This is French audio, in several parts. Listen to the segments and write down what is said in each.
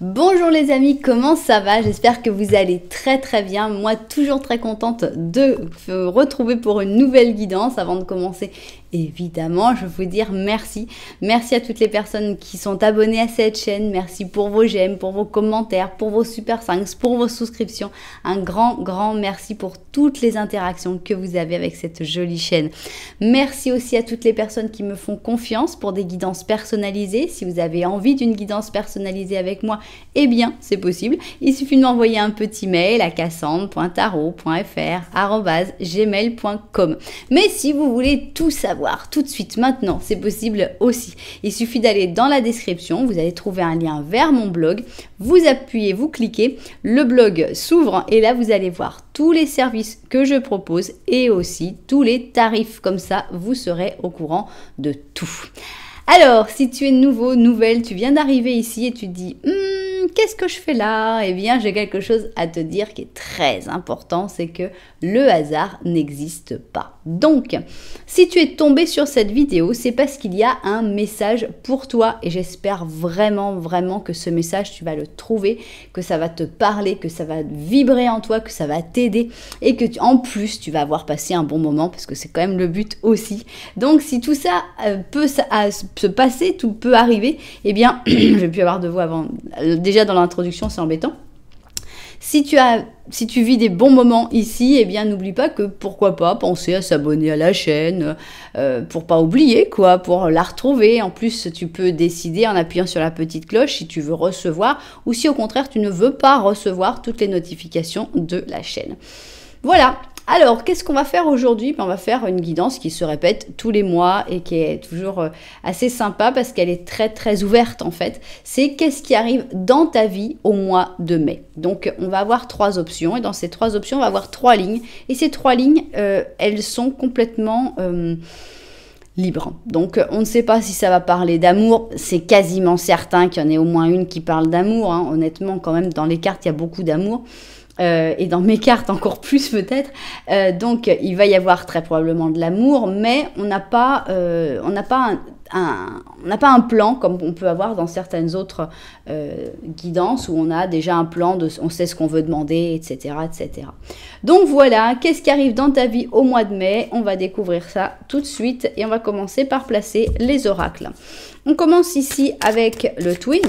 Bonjour les amis, comment ça va J'espère que vous allez très très bien. Moi, toujours très contente de vous retrouver pour une nouvelle guidance. Avant de commencer, évidemment, je vous dire merci. Merci à toutes les personnes qui sont abonnées à cette chaîne. Merci pour vos j'aime, pour vos commentaires, pour vos super 5, pour vos souscriptions. Un grand, grand merci pour toutes les interactions que vous avez avec cette jolie chaîne. Merci aussi à toutes les personnes qui me font confiance pour des guidances personnalisées. Si vous avez envie d'une guidance personnalisée avec moi, eh bien, c'est possible. Il suffit de m'envoyer un petit mail à cassandre.tarot.fr@gmail.com. Mais si vous voulez tout savoir, tout de suite maintenant, c'est possible aussi. Il suffit d'aller dans la description, vous allez trouver un lien vers mon blog, vous appuyez, vous cliquez, le blog s'ouvre et là vous allez voir tous les services que je propose et aussi tous les tarifs. Comme ça, vous serez au courant de tout. Alors, si tu es nouveau, nouvelle, tu viens d'arriver ici et tu te dis hmm, qu'est-ce que je fais là Eh bien, j'ai quelque chose à te dire qui est très important, c'est que le hasard n'existe pas. Donc, si tu es tombé sur cette vidéo, c'est parce qu'il y a un message pour toi et j'espère vraiment, vraiment que ce message, tu vas le trouver, que ça va te parler, que ça va vibrer en toi, que ça va t'aider et que en plus, tu vas avoir passé un bon moment parce que c'est quand même le but aussi. Donc, si tout ça euh, peut se passer, tout peut arriver, eh bien, je vais plus avoir de voix avant. Euh, déjà dans l'introduction, c'est embêtant. Si tu as si tu vis des bons moments ici, eh bien n'oublie pas que pourquoi pas penser à s'abonner à la chaîne euh, pour pas oublier quoi, pour la retrouver. En plus, tu peux décider en appuyant sur la petite cloche si tu veux recevoir ou si au contraire tu ne veux pas recevoir toutes les notifications de la chaîne. Voilà, alors, qu'est-ce qu'on va faire aujourd'hui ben, On va faire une guidance qui se répète tous les mois et qui est toujours euh, assez sympa parce qu'elle est très très ouverte en fait. C'est qu'est-ce qui arrive dans ta vie au mois de mai. Donc, on va avoir trois options et dans ces trois options, on va avoir trois lignes. Et ces trois lignes, euh, elles sont complètement... Euh, libres. Donc on ne sait pas si ça va parler d'amour, c'est quasiment certain qu'il y en ait au moins une qui parle d'amour, hein. honnêtement quand même dans les cartes il y a beaucoup d'amour, euh, et dans mes cartes encore plus peut-être. Euh, donc il va y avoir très probablement de l'amour, mais on n'a pas, euh, un, plan comme on peut avoir dans certaines autres guidances où on a déjà un plan, de, on sait ce qu'on veut demander, etc., etc. Donc voilà, qu'est-ce qui arrive dans ta vie au mois de mai On va découvrir ça tout de suite et on va commencer par placer les oracles. On commence ici avec le twin.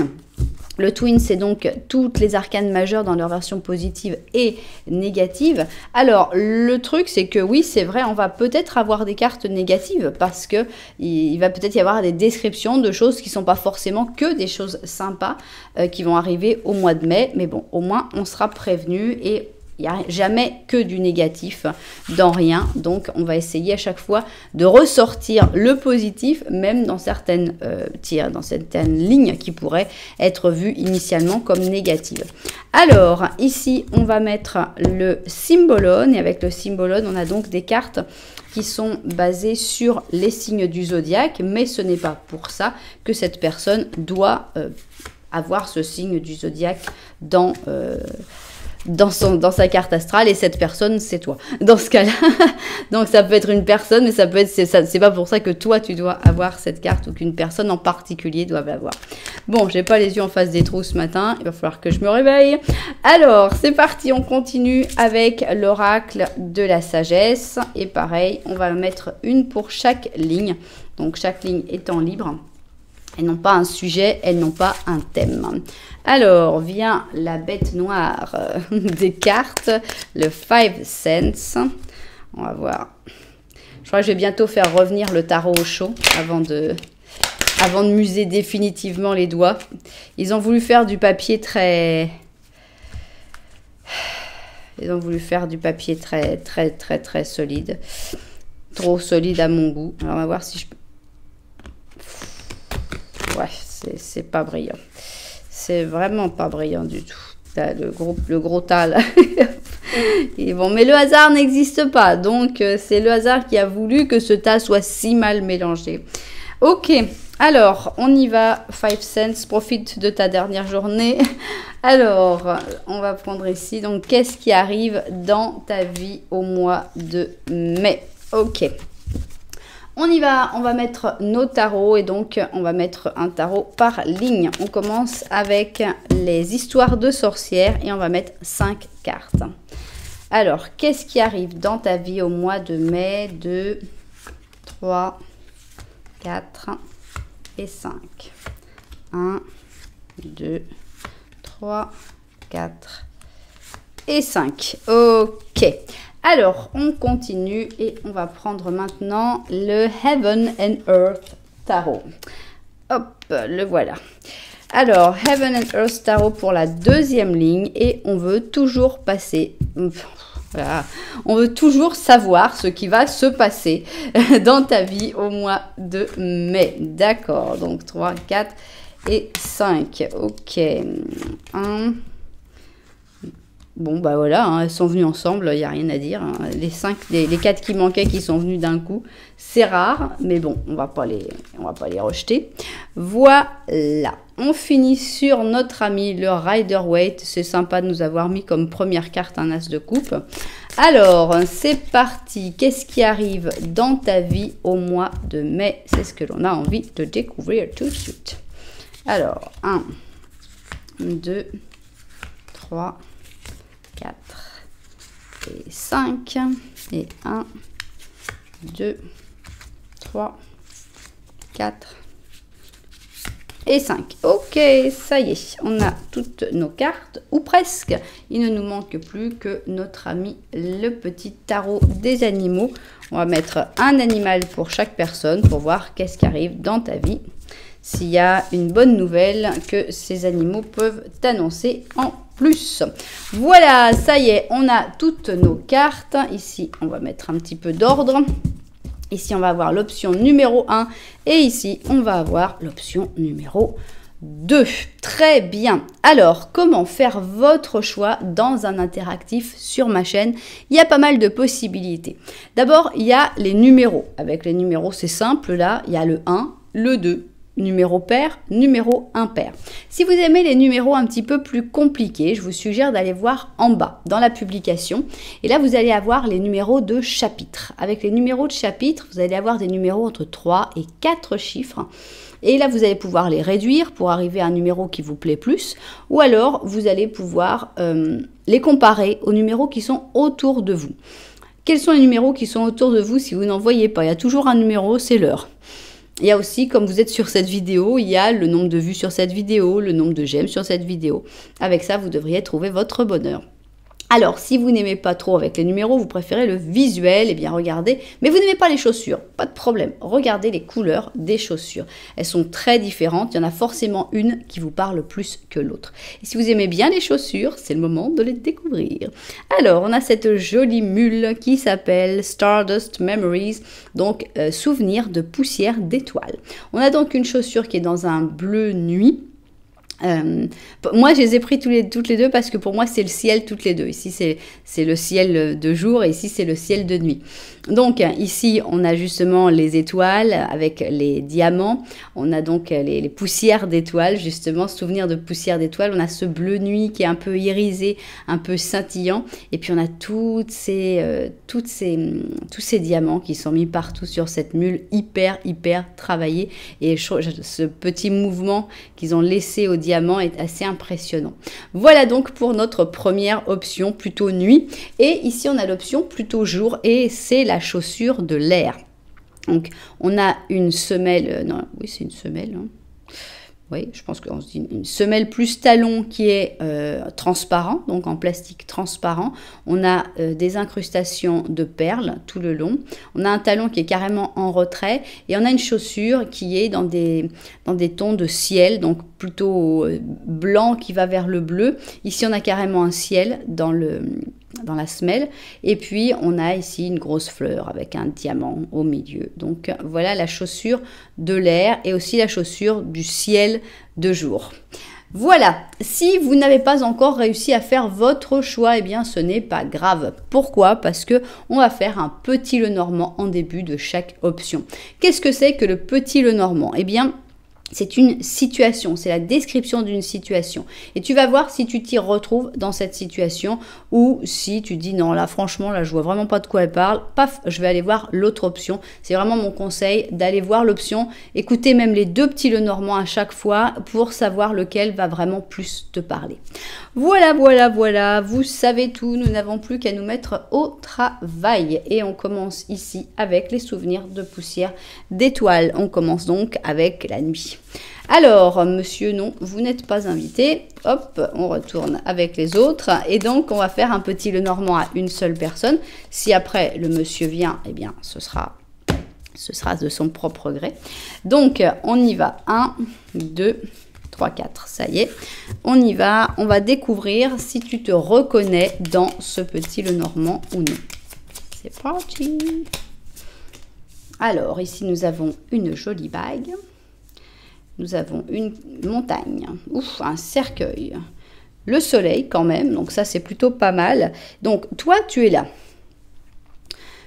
Le twin, c'est donc toutes les arcanes majeures dans leur version positive et négative. Alors, le truc, c'est que oui, c'est vrai, on va peut-être avoir des cartes négatives parce que il va peut-être y avoir des descriptions de choses qui sont pas forcément que des choses sympas euh, qui vont arriver au mois de mai. Mais bon, au moins, on sera prévenu et il n'y a jamais que du négatif dans rien. Donc, on va essayer à chaque fois de ressortir le positif, même dans certaines euh, tirs, dans certaines lignes qui pourraient être vues initialement comme négatives. Alors, ici, on va mettre le symbolone. Et avec le symbolone, on a donc des cartes qui sont basées sur les signes du zodiaque. Mais ce n'est pas pour ça que cette personne doit euh, avoir ce signe du zodiaque dans... Euh, dans, son, dans sa carte astrale et cette personne, c'est toi. Dans ce cas-là, donc ça peut être une personne, mais ça peut être, c'est pas pour ça que toi tu dois avoir cette carte ou qu'une personne en particulier doit l'avoir. Bon, j'ai pas les yeux en face des trous ce matin, il va falloir que je me réveille. Alors, c'est parti, on continue avec l'oracle de la sagesse. Et pareil, on va mettre une pour chaque ligne, donc chaque ligne étant libre. Elles n'ont pas un sujet, elles n'ont pas un thème. Alors vient la bête noire des cartes, le Five Cents. On va voir. Je crois que je vais bientôt faire revenir le tarot au chaud avant de, avant de muser définitivement les doigts. Ils ont voulu faire du papier très... Ils ont voulu faire du papier très, très, très, très solide. Trop solide à mon goût. Alors, on va voir si je peux ouais, c'est pas brillant. C'est vraiment pas brillant du tout. Le gros, le gros tas, là. Et mais le hasard n'existe pas. Donc, euh, c'est le hasard qui a voulu que ce tas soit si mal mélangé. Ok, alors, on y va. Five cents, profite de ta dernière journée. Alors, on va prendre ici. Donc, qu'est-ce qui arrive dans ta vie au mois de mai Ok. On y va, on va mettre nos tarots et donc on va mettre un tarot par ligne. On commence avec les histoires de sorcières et on va mettre 5 cartes. Alors, qu'est-ce qui arrive dans ta vie au mois de mai 2, 3, 4 et 5 1, 2, 3, 4 et 5. Ok. Alors, on continue et on va prendre maintenant le Heaven and Earth Tarot. Hop, le voilà. Alors, Heaven and Earth Tarot pour la deuxième ligne et on veut toujours passer... Hum, on veut toujours savoir ce qui va se passer dans ta vie au mois de mai. D'accord, donc 3, 4 et 5. Ok. 1, hum, Bon, bah voilà, hein, elles sont venues ensemble, il n'y a rien à dire. Hein. Les, cinq, les, quatre qui manquaient, qui sont venus d'un coup, c'est rare, mais bon, on va pas les, on va pas les rejeter. Voilà, on finit sur notre ami le Rider Waite. C'est sympa de nous avoir mis comme première carte un as de coupe. Alors, c'est parti. Qu'est-ce qui arrive dans ta vie au mois de mai C'est ce que l'on a envie de découvrir tout de suite. Alors, 1, 2, 3, 5 et 1, 2, 3, 4 et 5. Ok, ça y est, on a toutes nos cartes, ou presque. Il ne nous manque plus que notre ami le petit tarot des animaux. On va mettre un animal pour chaque personne pour voir qu'est-ce qui arrive dans ta vie. S'il y a une bonne nouvelle que ces animaux peuvent t'annoncer en plus. Voilà, ça y est, on a toutes nos cartes. Ici, on va mettre un petit peu d'ordre. Ici, on va avoir l'option numéro 1 et ici, on va avoir l'option numéro 2. Très bien. Alors, comment faire votre choix dans un interactif sur ma chaîne Il y a pas mal de possibilités. D'abord, il y a les numéros. Avec les numéros, c'est simple. Là, il y a le 1, le 2, numéro pair, numéro impair. Si vous aimez les numéros un petit peu plus compliqués, je vous suggère d'aller voir en bas dans la publication. Et là, vous allez avoir les numéros de chapitre. Avec les numéros de chapitre, vous allez avoir des numéros entre 3 et 4 chiffres. Et là, vous allez pouvoir les réduire pour arriver à un numéro qui vous plaît plus. Ou alors, vous allez pouvoir euh, les comparer aux numéros qui sont autour de vous. Quels sont les numéros qui sont autour de vous si vous n'en voyez pas Il y a toujours un numéro, c'est l'heure. Il y a aussi, comme vous êtes sur cette vidéo, il y a le nombre de vues sur cette vidéo, le nombre de j'aime sur cette vidéo. Avec ça, vous devriez trouver votre bonheur. Alors, si vous n'aimez pas trop avec les numéros, vous préférez le visuel, et eh bien regardez. Mais vous n'aimez pas les chaussures, pas de problème. Regardez les couleurs des chaussures. Elles sont très différentes. Il y en a forcément une qui vous parle plus que l'autre. Et si vous aimez bien les chaussures, c'est le moment de les découvrir. Alors, on a cette jolie mule qui s'appelle Stardust Memories, donc euh, souvenir de poussière d'étoiles. On a donc une chaussure qui est dans un bleu nuit euh, moi, je les ai pris les, toutes les deux parce que pour moi, c'est le ciel toutes les deux. Ici, c'est le ciel de jour et ici, c'est le ciel de nuit. Donc, ici, on a justement les étoiles avec les diamants. On a donc les, poussières d'étoiles, justement, souvenir de poussière d'étoiles. On a ce bleu nuit qui est un peu irisé, un peu scintillant. Et puis, on a toutes ces, euh, toutes ces, tous ces diamants qui sont mis partout sur cette mule, hyper, hyper travaillée. Et ce petit mouvement qu'ils ont laissé aux diamants est assez impressionnant. Voilà donc pour notre première option plutôt nuit. Et ici, on a l'option plutôt jour et c'est la chaussure de l'air. Donc, on a une semelle, euh, non, oui, c'est une semelle. Hein. Oui, je pense qu'on se dit une semelle plus talon qui est euh, transparent, donc en plastique transparent. On a euh, des incrustations de perles tout le long. On a un talon qui est carrément en retrait et on a une chaussure qui est dans des, dans des tons de ciel, donc plutôt euh, blanc qui va vers le bleu. Ici, on a carrément un ciel dans le dans la semelle. Et puis on a ici une grosse fleur avec un diamant au milieu. Donc voilà la chaussure de l'air et aussi la chaussure du ciel de jour. Voilà, si vous n'avez pas encore réussi à faire votre choix, et eh bien ce n'est pas grave. Pourquoi Parce que on va faire un petit le normand en début de chaque option. Qu'est-ce que c'est que le petit le normand Eh bien, c'est une situation, c'est la description d'une situation. Et tu vas voir si tu t'y retrouves dans cette situation ou si tu dis non, là franchement, là je vois vraiment pas de quoi elle parle, paf, je vais aller voir l'autre option. C'est vraiment mon conseil d'aller voir l'option, écouter même les deux petits le normand à chaque fois pour savoir lequel va vraiment plus te parler. Voilà, voilà, voilà, vous savez tout, nous n'avons plus qu'à nous mettre au travail. Et on commence ici avec les souvenirs de poussière d'étoiles. On commence donc avec la nuit. Alors, monsieur, non, vous n'êtes pas invité. Hop, on retourne avec les autres. Et donc, on va faire un petit le normand à une seule personne. Si après, le monsieur vient, eh bien, ce sera, de son propre gré. Donc, on y va. 1, 2, 3, 4. Ça y est. On y va. On va découvrir si tu te reconnais dans ce petit le normand ou non. C'est parti. Alors, ici, nous avons une jolie bague. Nous avons une montagne, ouf, un cercueil, le soleil quand même, donc ça c'est plutôt pas mal. Donc toi tu es là,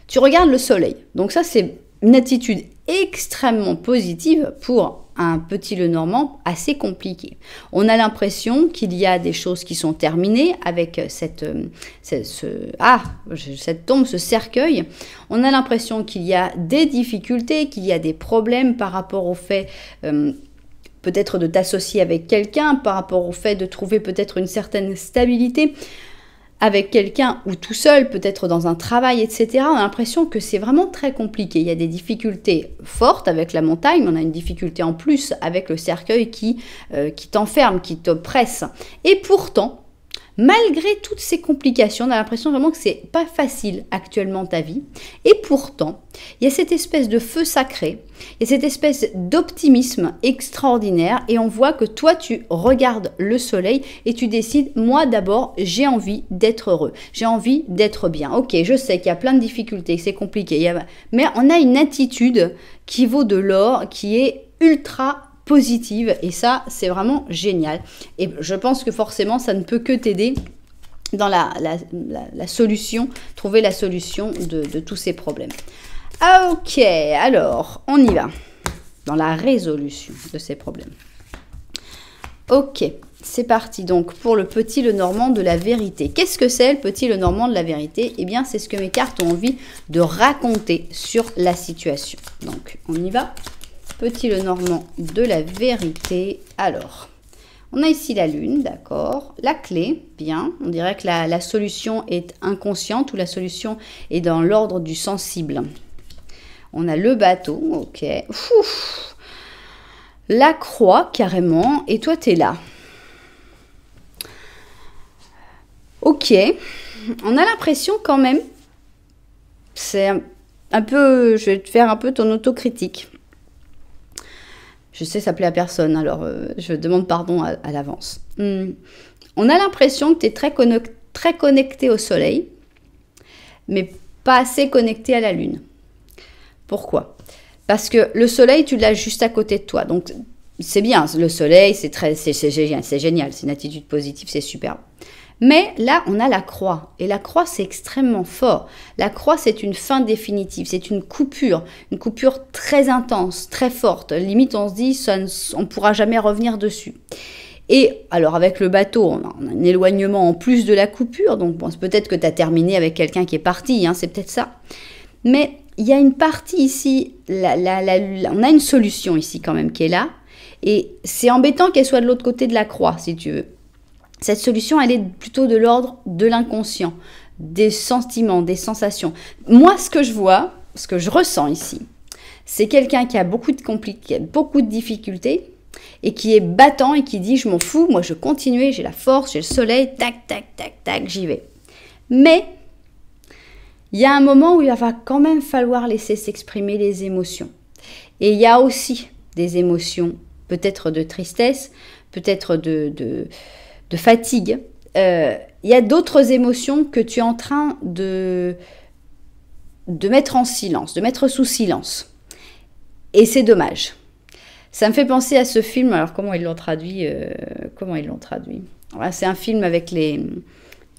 tu regardes le soleil, donc ça c'est une attitude extrêmement positive pour un petit normand assez compliqué. On a l'impression qu'il y a des choses qui sont terminées avec cette, euh, ah, cette tombe, ce cercueil. On a l'impression qu'il y a des difficultés, qu'il y a des problèmes par rapport au fait... Euh, peut-être de t'associer avec quelqu'un, par rapport au fait de trouver peut-être une certaine stabilité avec quelqu'un ou tout seul, peut-être dans un travail, etc., on a l'impression que c'est vraiment très compliqué. Il y a des difficultés fortes avec la montagne, mais on a une difficulté en plus avec le cercueil qui, euh, qui t'enferme, qui te presse. Et pourtant, Malgré toutes ces complications, on a l'impression vraiment que c'est pas facile actuellement ta vie. Et pourtant, il y a cette espèce de feu sacré, et cette espèce d'optimisme extraordinaire et on voit que toi tu regardes le soleil et tu décides, moi d'abord j'ai envie d'être heureux, j'ai envie d'être bien. Ok, je sais qu'il y a plein de difficultés, c'est compliqué, mais on a une attitude qui vaut de l'or, qui est ultra positive et ça c'est vraiment génial et je pense que forcément ça ne peut que t'aider dans la, solution, trouver la solution de, tous ces problèmes. ok, alors on y va dans la résolution de ces problèmes. Ok, c'est parti donc pour le petit le normand de la vérité. Qu'est-ce que c'est le petit le normand de la vérité Eh bien, c'est ce que mes cartes ont envie de raconter sur la situation. Donc, on y va. Petit le Normand de la vérité. Alors, on a ici la lune, d'accord. La clé, bien. On dirait que la, solution est inconsciente ou la solution est dans l'ordre du sensible. On a le bateau, ok. La croix, carrément. Et toi, tu es là. Ok. On a l'impression quand même. C'est un peu. Je vais te faire un peu ton autocritique je sais, ça plaît à personne, alors euh, je demande pardon à, l'avance. Hmm. On a l'impression que tu es très, très connecté au soleil, mais pas assez connecté à la lune. Pourquoi Parce que le soleil, tu l'as juste à côté de toi. Donc c'est bien, le soleil, c'est très, c'est génial, c'est génial, c'est une attitude positive, c'est superbe. Mais là, on a la croix. Et la croix, c'est extrêmement fort. La croix, c'est une fin définitive, c'est une coupure, une coupure très intense, très forte. Limite, on se dit, on ne pourra jamais revenir dessus. Et alors avec le bateau, on a un éloignement en plus de la coupure, donc bon, peut-être que tu as terminé avec quelqu'un qui est parti, hein, c'est peut-être ça. Mais il y a une partie ici, on a une solution ici quand même qui est là, et c'est embêtant qu'elle soit de l'autre côté de la croix, si tu veux. Cette solution, elle est plutôt de l'ordre de l'inconscient, des sentiments, des sensations. Moi, ce que je vois, ce que je ressens ici, c'est quelqu'un qui a beaucoup de compliqués, beaucoup de difficultés et qui est battant et qui dit je m'en fous, moi je continue, j'ai la force, j'ai le soleil, tac tac tac tac, j'y vais. Mais il y a un moment où il va quand même falloir laisser s'exprimer les émotions. Et il y a aussi des émotions, peut-être de tristesse, peut-être de de fatigue, euh, il y a d'autres émotions que tu es en train de, de mettre en silence, de mettre sous silence. Et c'est dommage. Ça me fait penser à ce film, alors comment ils l'ont traduit euh, Comment ils l'ont traduit C'est un film avec les,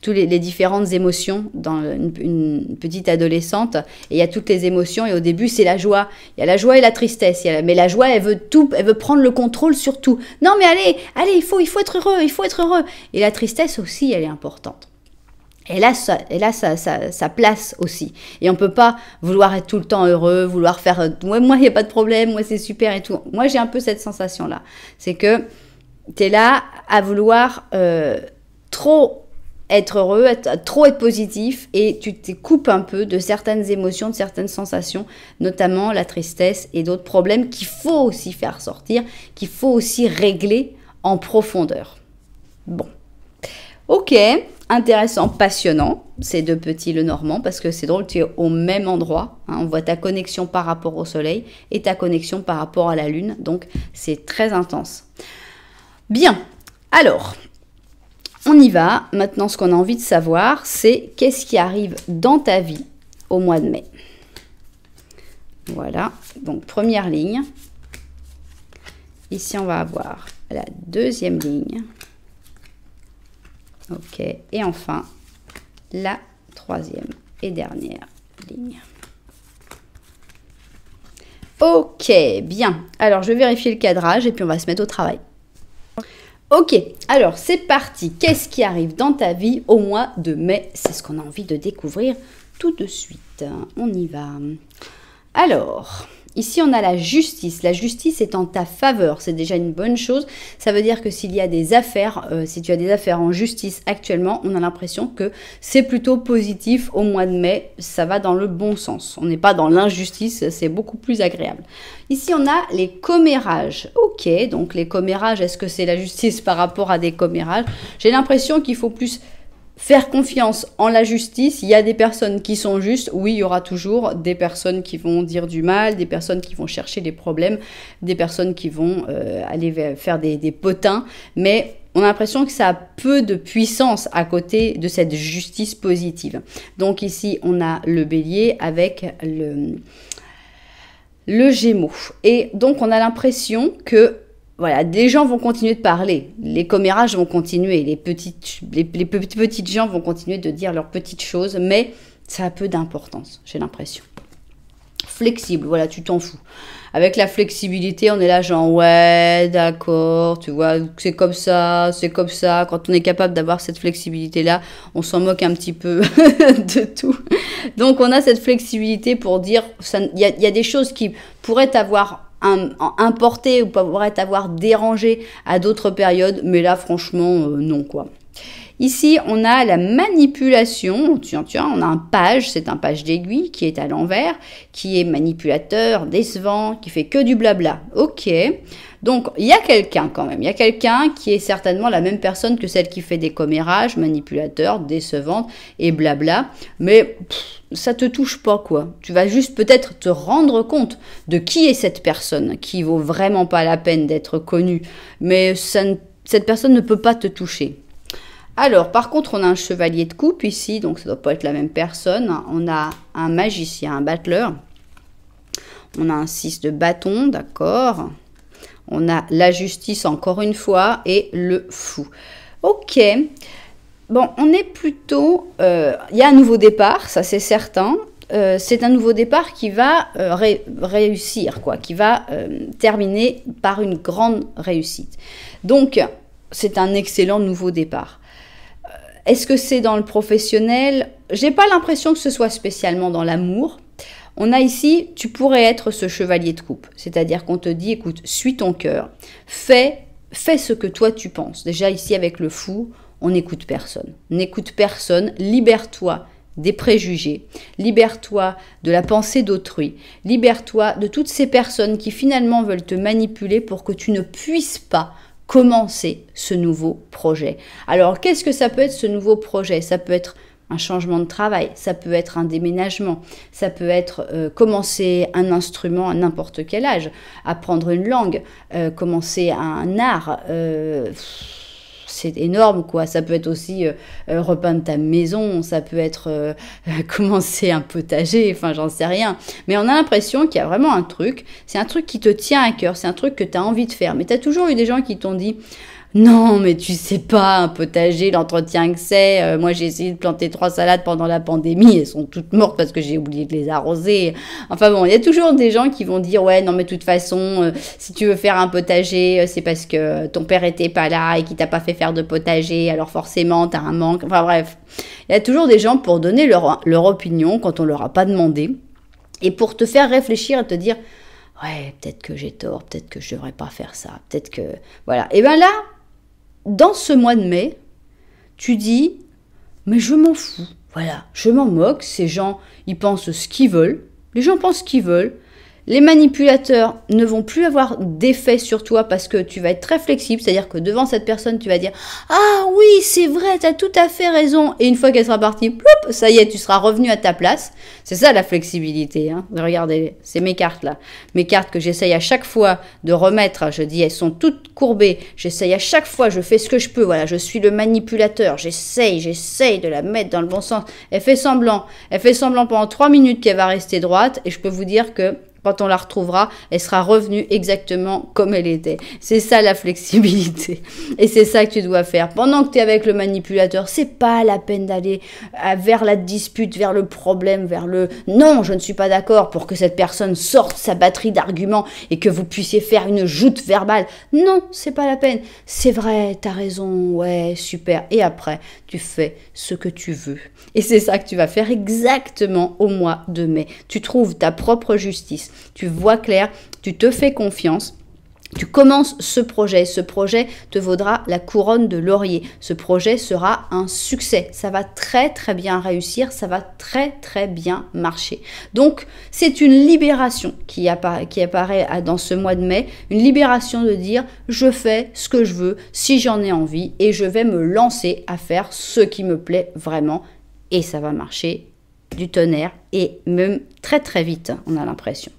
toutes les, différentes émotions dans une, petite adolescente. Et il y a toutes les émotions. Et au début, c'est la joie. Il y a la joie et la tristesse. mais la joie, elle veut tout, elle veut prendre le contrôle sur tout. Non, mais allez, allez, il faut, il faut être heureux, il faut être heureux. Et la tristesse aussi, elle est importante. Et là, ça sa, place aussi. Et on peut pas vouloir être tout le temps heureux, vouloir faire moi, il n'y a pas de problème, moi, c'est super et tout. Moi, j'ai un peu cette sensation-là. C'est que tu es là à vouloir euh, trop être heureux, trop être positif et tu te coupes un peu de certaines émotions, de certaines sensations, notamment la tristesse et d'autres problèmes qu'il faut aussi faire sortir, qu'il faut aussi régler en profondeur. Bon. Ok, intéressant, passionnant, ces deux petits le normand, parce que c'est drôle, tu es au même endroit, hein. on voit ta connexion par rapport au soleil et ta connexion par rapport à la lune, donc c'est très intense. Bien, alors, on y va. Maintenant, ce qu'on a envie de savoir, c'est qu'est-ce qui arrive dans ta vie au mois de mai. Voilà, donc première ligne. Ici, on va avoir la deuxième ligne. Ok, et enfin, la troisième et dernière ligne. Ok, bien. Alors, je vérifie le cadrage et puis on va se mettre au travail. Ok, alors c'est parti. Qu'est-ce qui arrive dans ta vie au mois de mai C'est ce qu'on a envie de découvrir tout de suite. On y va. Alors, Ici, on a la justice. La justice est en ta faveur. C'est déjà une bonne chose. Ça veut dire que s'il y a des affaires, euh, si tu as des affaires en justice actuellement, on a l'impression que c'est plutôt positif au mois de mai. Ça va dans le bon sens. On n'est pas dans l'injustice. C'est beaucoup plus agréable. Ici, on a les commérages. Ok, donc les commérages, est-ce que c'est la justice par rapport à des commérages J'ai l'impression qu'il faut plus faire confiance en la justice. Il y a des personnes qui sont justes. Oui, il y aura toujours des personnes qui vont dire du mal, des personnes qui vont chercher des problèmes, des personnes qui vont euh, aller faire des, potins. Mais on a l'impression que ça a peu de puissance à côté de cette justice positive. Donc ici, on a le bélier avec le, le gémeau. Et donc, on a l'impression que voilà, des gens vont continuer de parler, les commérages vont continuer, les petites, les, petites gens vont continuer de dire leurs petites choses, mais ça a peu d'importance, j'ai l'impression. Flexible, voilà, tu t'en fous. Avec la flexibilité, on est là genre ouais, d'accord, tu vois, c'est comme ça, c'est comme ça. Quand on est capable d'avoir cette flexibilité-là, on s'en moque un petit peu de tout. Donc on a cette flexibilité pour dire, il y, a des choses qui pourraient avoir importé ou pourrait avoir dérangé à d'autres périodes, mais là franchement euh, non quoi. Ici, on a la manipulation. Tiens, tiens, on a un page, c'est un page d'aiguille qui est à l'envers, qui est manipulateur, décevant, qui fait que du blabla. Ok. Donc il y a quelqu'un quand même, il y a quelqu'un qui est certainement la même personne que celle qui fait des commérages, manipulateurs, décevantes et blabla, mais ça ça te touche pas quoi. Tu vas juste peut-être te rendre compte de qui est cette personne qui vaut vraiment pas la peine d'être connue, mais cette personne ne peut pas te toucher. Alors, par contre, on a un chevalier de coupe ici, donc ça ne doit pas être la même personne. On a un magicien, un battleur. On a un 6 de bâton, d'accord. On a la justice encore une fois et le fou. Ok. Bon, on est plutôt... Euh, il y a un nouveau départ, ça c'est certain. Euh, c'est un nouveau départ qui va euh, réussir, quoi, qui va terminer par une grande réussite. Donc, c'est un excellent nouveau départ. Est-ce que c'est dans le professionnel J'ai pas l'impression que ce soit spécialement dans l'amour. On a ici, tu pourrais être ce chevalier de coupe, c'est-à-dire qu'on te dit, écoute, suis ton cœur, fais, fais ce que toi tu penses. Déjà ici avec le fou, on n'écoute personne. N'écoute personne, libère-toi des préjugés, libère-toi de la pensée d'autrui, libère-toi de toutes ces personnes qui finalement veulent te manipuler pour que tu ne puisses pas commencer ce nouveau projet. Alors qu'est-ce que ça peut être ce nouveau projet Ça peut être un changement de travail, ça peut être un déménagement, ça peut être euh, commencer un instrument à n'importe quel âge, apprendre une langue, euh, commencer un art. Euh, c'est énorme quoi. Ça peut être aussi repeindre ta maison, ça peut être commencer un potager, enfin j'en sais rien. Mais on a l'impression qu'il y a vraiment un truc, c'est un truc qui te tient à cœur, c'est un truc que tu as envie de faire. Mais tu as toujours eu des gens qui t'ont dit non, mais tu sais pas, un potager, l'entretien que c'est. Euh, moi, j'ai essayé de planter trois salades pendant la pandémie. Elles sont toutes mortes parce que j'ai oublié de les arroser. Enfin bon, il y a toujours des gens qui vont dire Ouais, non, mais de toute façon, euh, si tu veux faire un potager, euh, c'est parce que ton père était pas là et qu'il t'a pas fait faire de potager. Alors forcément, t'as un manque. Enfin bref, il y a toujours des gens pour donner leur, leur opinion quand on leur a pas demandé. Et pour te faire réfléchir et te dire Ouais, peut-être que j'ai tort, peut-être que je devrais pas faire ça, peut-être que. Voilà. Et ben là, dans ce mois de mai, tu dis, mais je m'en fous. Voilà, je m'en moque, ces gens, ils pensent ce qu'ils veulent. Les gens pensent ce qu'ils veulent. Les manipulateurs ne vont plus avoir d'effet sur toi parce que tu vas être très flexible, c'est-à-dire que devant cette personne, tu vas dire Ah oui, c'est vrai, tu as tout à fait raison. Et une fois qu'elle sera partie, ploup, ça y est, tu seras revenu à ta place. C'est ça la flexibilité. Hein. Regardez, c'est mes cartes là. Mes cartes que j'essaye à chaque fois de remettre. Je dis, elles sont toutes courbées. J'essaye à chaque fois, je fais ce que je peux. Voilà, je suis le manipulateur. J'essaye, j'essaye de la mettre dans le bon sens. Elle fait semblant. Elle fait semblant pendant 3 minutes qu'elle va rester droite. Et je peux vous dire que quand on la retrouvera, elle sera revenue exactement comme elle était. C'est ça la flexibilité. Et c'est ça que tu dois faire. Pendant que tu es avec le manipulateur, c'est pas la peine d'aller euh, vers la dispute, vers le problème, vers le non, je ne suis pas d'accord pour que cette personne sorte sa batterie d'arguments et que vous puissiez faire une joute verbale. Non, c'est pas la peine. C'est vrai, tu as raison, ouais, super. Et après, tu fais ce que tu veux. Et c'est ça que tu vas faire exactement au mois de mai. Tu trouves ta propre justice tu vois clair, tu te fais confiance. Tu commences ce projet, ce projet te vaudra la couronne de laurier. Ce projet sera un succès, ça va très très bien réussir, ça va très très bien marcher. Donc c'est une libération qui, apparaît dans ce mois de mai, une libération de dire je fais ce que je veux si j'en ai envie et je vais me lancer à faire ce qui me plaît vraiment et ça va marcher du tonnerre et même très très vite on a l'impression.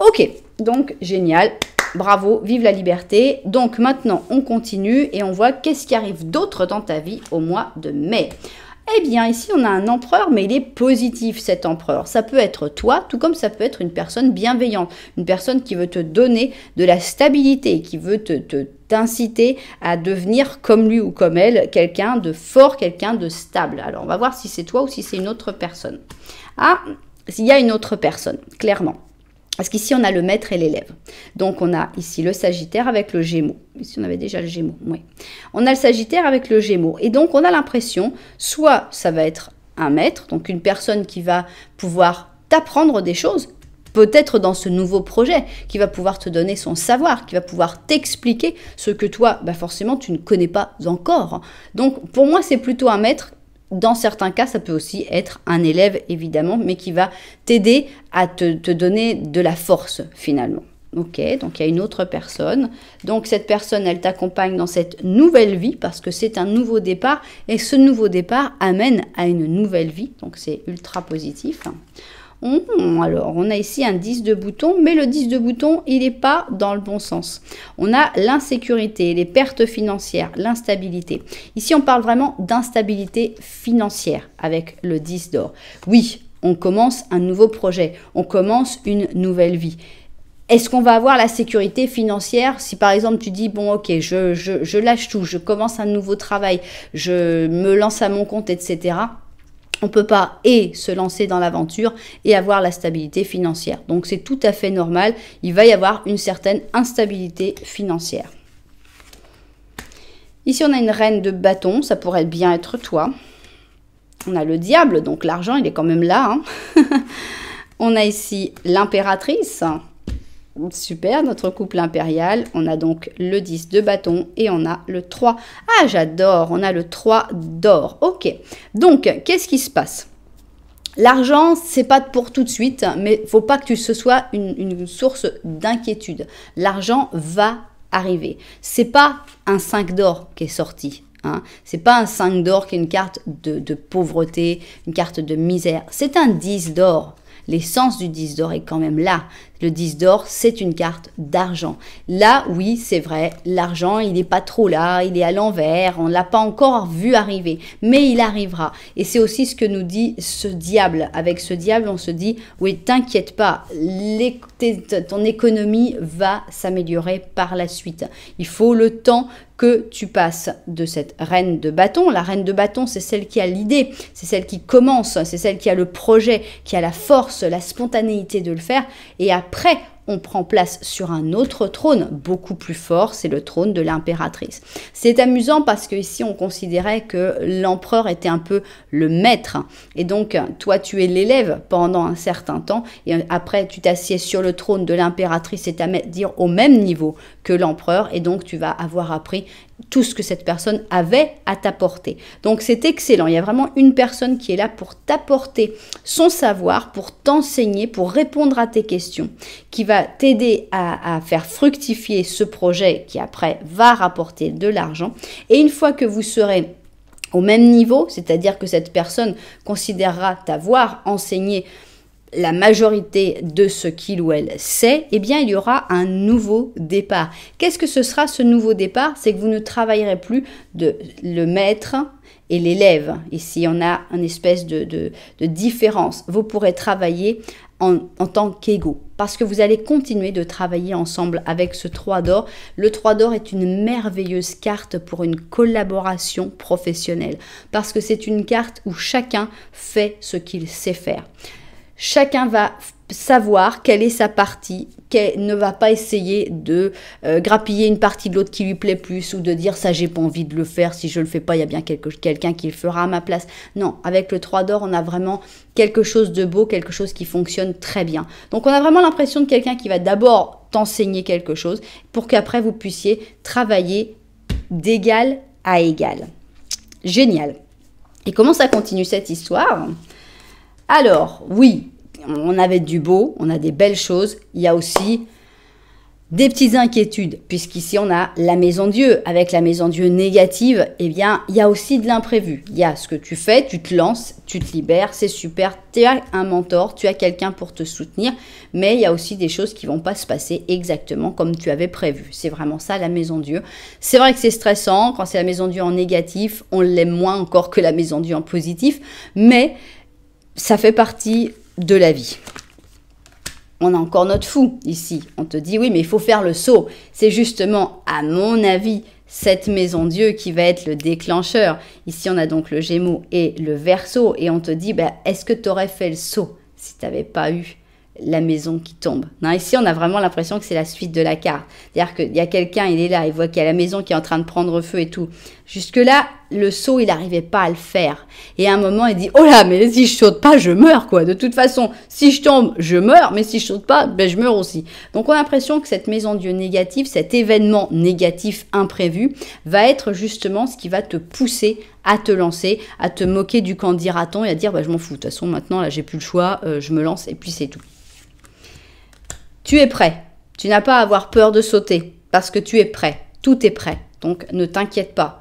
Ok, donc génial, bravo, vive la liberté. Donc maintenant, on continue et on voit qu'est-ce qui arrive d'autre dans ta vie au mois de mai. Eh bien, ici, on a un empereur, mais il est positif, cet empereur. Ça peut être toi, tout comme ça peut être une personne bienveillante, une personne qui veut te donner de la stabilité, qui veut te, t'inciter à devenir comme lui ou comme elle, quelqu'un de fort, quelqu'un de stable. Alors, on va voir si c'est toi ou si c'est une autre personne. Ah, s'il y a une autre personne, clairement. Parce qu'ici, on a le maître et l'élève. Donc, on a ici le Sagittaire avec le Gémeaux. Ici, on avait déjà le Gémeaux, oui. On a le Sagittaire avec le Gémeaux. Et donc, on a l'impression, soit ça va être un maître, donc une personne qui va pouvoir t'apprendre des choses, peut-être dans ce nouveau projet, qui va pouvoir te donner son savoir, qui va pouvoir t'expliquer ce que toi, bah forcément, tu ne connais pas encore. Donc, pour moi, c'est plutôt un maître dans certains cas, ça peut aussi être un élève, évidemment, mais qui va t'aider à te, donner de la force, finalement. Ok, donc il y a une autre personne. Donc cette personne, elle t'accompagne dans cette nouvelle vie parce que c'est un nouveau départ et ce nouveau départ amène à une nouvelle vie. Donc c'est ultra positif. Hum, alors, on a ici un 10 de bouton, mais le 10 de bouton, il n'est pas dans le bon sens. On a l'insécurité, les pertes financières, l'instabilité. Ici, on parle vraiment d'instabilité financière avec le 10 d'or. Oui, on commence un nouveau projet, on commence une nouvelle vie. Est-ce qu'on va avoir la sécurité financière si par exemple tu dis bon ok je lâche tout, je commence un nouveau travail, je me lance à mon compte, etc on ne peut pas et se lancer dans l'aventure et avoir la stabilité financière. Donc c'est tout à fait normal, il va y avoir une certaine instabilité financière. Ici on a une reine de bâton, ça pourrait bien être toi. On a le diable, donc l'argent il est quand même là. Hein. on a ici l'impératrice, Super, notre couple impérial, on a donc le 10 de bâton et on a le 3. Ah, j'adore, on a le 3 d'or. Ok, donc qu'est-ce qui se passe L'argent, c'est pas pour tout de suite, mais faut pas que ce soit une, source d'inquiétude. L'argent va arriver. C'est pas un 5 d'or qui est sorti. Hein. C'est pas un 5 d'or qui est une carte de, de pauvreté, une carte de misère. C'est un 10 d'or. L'essence du 10 d'or est quand même là. 10 d'or, c'est une carte d'argent. Là, oui, c'est vrai, l'argent, il n'est pas trop là, il est à l'envers, on ne l'a pas encore vu arriver, mais il arrivera. Et c'est aussi ce que nous dit ce diable. Avec ce diable, on se dit, oui, t'inquiète pas, ton économie va s'améliorer par la suite. Il faut le temps que tu passes de cette reine de bâton. La reine de bâton, c'est celle qui a l'idée, c'est celle qui commence, c'est celle qui a le projet, qui a la force, la spontanéité de le faire. Et après, on prend place sur un autre trône, beaucoup plus fort, c'est le trône de l'impératrice. C'est amusant parce que on considérait que l'empereur était un peu le maître, et donc toi tu es l'élève pendant un certain temps, et après tu t'assieds sur le trône de l'impératrice, c'est-à-dire au même niveau que l'empereur, et donc tu vas avoir appris tout ce que cette personne avait à t'apporter. Donc c'est excellent, il y a vraiment une personne qui est là pour t'apporter son savoir, pour t'enseigner, pour répondre à tes questions, qui va t'aider à, faire fructifier ce projet qui après va rapporter de l'argent. Et une fois que vous serez au même niveau, c'est-à-dire que cette personne considérera t'avoir enseigné la majorité de ce qu'il ou elle sait, eh bien, il y aura un nouveau départ. Qu'est-ce que ce sera ce nouveau départ C'est que vous ne travaillerez plus de le maître et l'élève. Ici, on a une espèce de, différence. Vous pourrez travailler en, tant qu'ego, parce que vous allez continuer de travailler ensemble avec ce 3 d'or. Le 3 d'or est une merveilleuse carte pour une collaboration professionnelle parce que c'est une carte où chacun fait ce qu'il sait faire chacun va savoir quelle est sa partie, qu'elle ne va pas essayer de euh, grappiller une partie de l'autre qui lui plaît plus ou de dire ça j'ai pas envie de le faire, si je le fais pas il y a bien quelqu'un qui le fera à ma place. Non, avec le 3 d'or on a vraiment quelque chose de beau, quelque chose qui fonctionne très bien. Donc on a vraiment l'impression de quelqu'un qui va d'abord t'enseigner quelque chose pour qu'après vous puissiez travailler d'égal à égal. Génial. Et comment ça continue cette histoire alors, oui, on avait du beau, on a des belles choses. Il y a aussi des petites inquiétudes, puisqu'ici on a la maison Dieu. Avec la maison Dieu négative, eh bien, il y a aussi de l'imprévu. Il y a ce que tu fais, tu te lances, tu te libères, c'est super, tu as un mentor, tu as quelqu'un pour te soutenir, mais il y a aussi des choses qui vont pas se passer exactement comme tu avais prévu. C'est vraiment ça la maison Dieu. C'est vrai que c'est stressant, quand c'est la maison Dieu en négatif, on l'aime moins encore que la maison Dieu en positif, mais ça fait partie de la vie. On a encore notre fou ici. On te dit oui, mais il faut faire le saut. C'est justement, à mon avis, cette maison Dieu qui va être le déclencheur. Ici, on a donc le Gémeaux et le Verseau. Et on te dit, bah, est-ce que tu aurais fait le saut si tu n'avais pas eu la maison qui tombe. ici, on a vraiment l'impression que c'est la suite de la carte. C'est-à-dire qu'il y a quelqu'un, il est là, il voit qu'il y a la maison qui est en train de prendre feu et tout. Jusque-là, le saut, il n'arrivait pas à le faire. Et à un moment, il dit, oh là, mais si je saute pas, je meurs, quoi. De toute façon, si je tombe, je meurs, mais si je saute pas, ben, je meurs aussi. Donc, on a l'impression que cette maison Dieu négative, cet événement négatif imprévu, va être justement ce qui va te pousser à te lancer, à te moquer du candiraton et à dire, bah, je m'en fous. De toute façon, maintenant, là, j'ai plus le choix, euh, je me lance et puis c'est tout. Tu es prêt. Tu n'as pas à avoir peur de sauter parce que tu es prêt. Tout est prêt. Donc, ne t'inquiète pas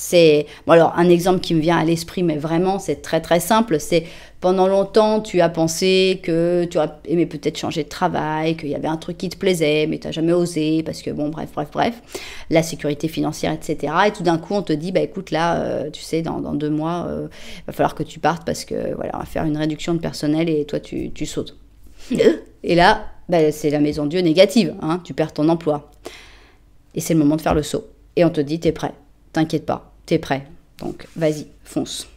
c'est bon alors un exemple qui me vient à l'esprit, mais vraiment c'est très très simple. C'est pendant longtemps tu as pensé que tu aurais aimé peut-être changer de travail, qu'il y avait un truc qui te plaisait, mais tu n'as jamais osé parce que bon bref bref bref, la sécurité financière etc. Et tout d'un coup on te dit bah écoute là euh, tu sais dans, deux mois il euh, va falloir que tu partes parce que voilà on va faire une réduction de personnel et toi tu, sautes. Et là bah, c'est la maison Dieu négative, hein, tu perds ton emploi. Et c'est le moment de faire le saut. Et on te dit t'es prêt t'inquiète pas, t'es prêt. Donc, vas-y, fonce.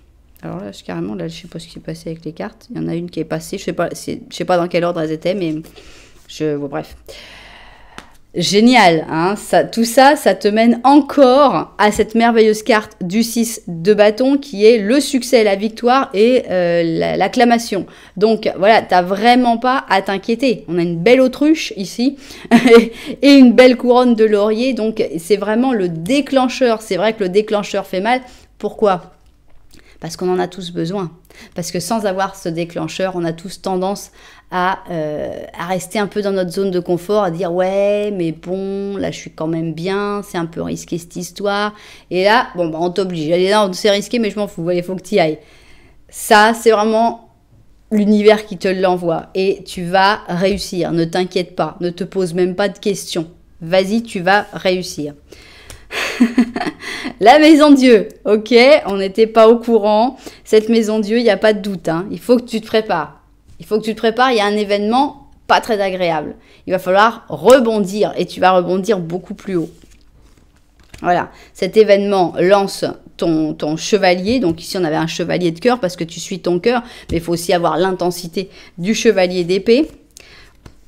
Alors là, je, carrément, là, je sais pas ce qui s'est passé avec les cartes. Il y en a une qui est passée, je sais pas, je sais pas dans quel ordre elles étaient, mais je, vous bref. Génial, hein. ça, tout ça, ça te mène encore à cette merveilleuse carte du 6 de bâton qui est le succès, la victoire et euh, l'acclamation. Donc voilà, t'as vraiment pas à t'inquiéter. On a une belle autruche ici et une belle couronne de laurier. Donc c'est vraiment le déclencheur. C'est vrai que le déclencheur fait mal. Pourquoi Parce qu'on en a tous besoin. Parce que sans avoir ce déclencheur, on a tous tendance euh, à, rester un peu dans notre zone de confort, à dire ouais, mais bon, là je suis quand même bien, c'est un peu risqué cette histoire. Et là, bon, bah, on t'oblige. Allez, là, on risqué, mais je m'en fous, il faut que tu y ailles. Ça, c'est vraiment l'univers qui te l'envoie et tu vas réussir. Ne t'inquiète pas, ne te pose même pas de questions. Vas-y, tu vas réussir. la maison Dieu, ok, on n'était pas au courant. Cette maison Dieu, il n'y a pas de doute, hein. il faut que tu te prépares. Il faut que tu te prépares, il y a un événement pas très agréable. Il va falloir rebondir et tu vas rebondir beaucoup plus haut. Voilà, cet événement lance ton, ton, chevalier. Donc ici, on avait un chevalier de cœur parce que tu suis ton cœur, mais il faut aussi avoir l'intensité du chevalier d'épée.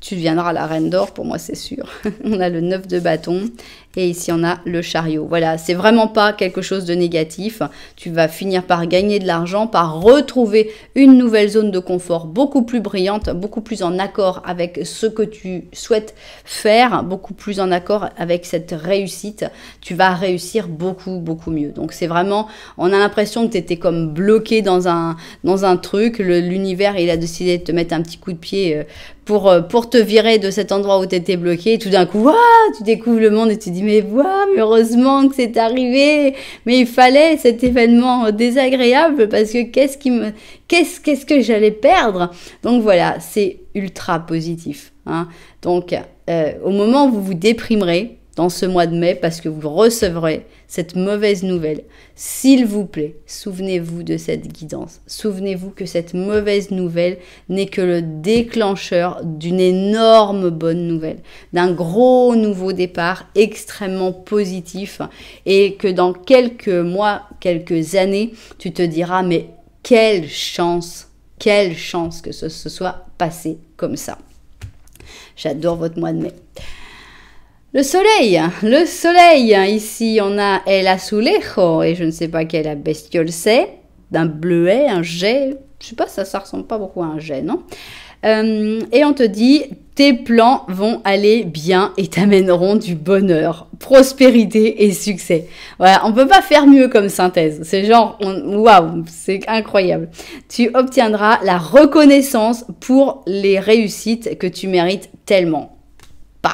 Tu deviendras la reine d'or, pour moi c'est sûr. on a le 9 de bâton et ici on a le chariot. Voilà, c'est vraiment pas quelque chose de négatif. Tu vas finir par gagner de l'argent, par retrouver une nouvelle zone de confort beaucoup plus brillante, beaucoup plus en accord avec ce que tu souhaites faire, beaucoup plus en accord avec cette réussite. Tu vas réussir beaucoup, beaucoup mieux. Donc c'est vraiment, on a l'impression que tu étais comme bloqué dans un, dans un truc. L'univers, il a décidé de te mettre un petit coup de pied euh, pour, euh, pour te virer de cet endroit où tu étais bloqué. Et tout d'un coup, tu découvres le monde et tu te dis, mais voilà, heureusement que c'est arrivé, mais il fallait cet événement désagréable parce que qu'est-ce qui me, que j'allais perdre Donc voilà, c'est ultra positif. Hein. Donc euh, au moment où vous vous déprimerez dans ce mois de mai parce que vous recevrez cette mauvaise nouvelle. S'il vous plaît, souvenez-vous de cette guidance. Souvenez-vous que cette mauvaise nouvelle n'est que le déclencheur d'une énorme bonne nouvelle, d'un gros nouveau départ extrêmement positif et que dans quelques mois, quelques années, tu te diras mais quelle chance, quelle chance que ce, soit passé comme ça. J'adore votre mois de mai. Le soleil, le soleil. Ici, on a El Azulejo et je ne sais pas quelle bestiole c'est, d'un bleuet, un jet. Je sais pas, ça, ça ressemble pas beaucoup à un jet, non euh, Et on te dit, tes plans vont aller bien et t'amèneront du bonheur, prospérité et succès. Voilà, on peut pas faire mieux comme synthèse. C'est genre, waouh, c'est incroyable. Tu obtiendras la reconnaissance pour les réussites que tu mérites tellement. Bah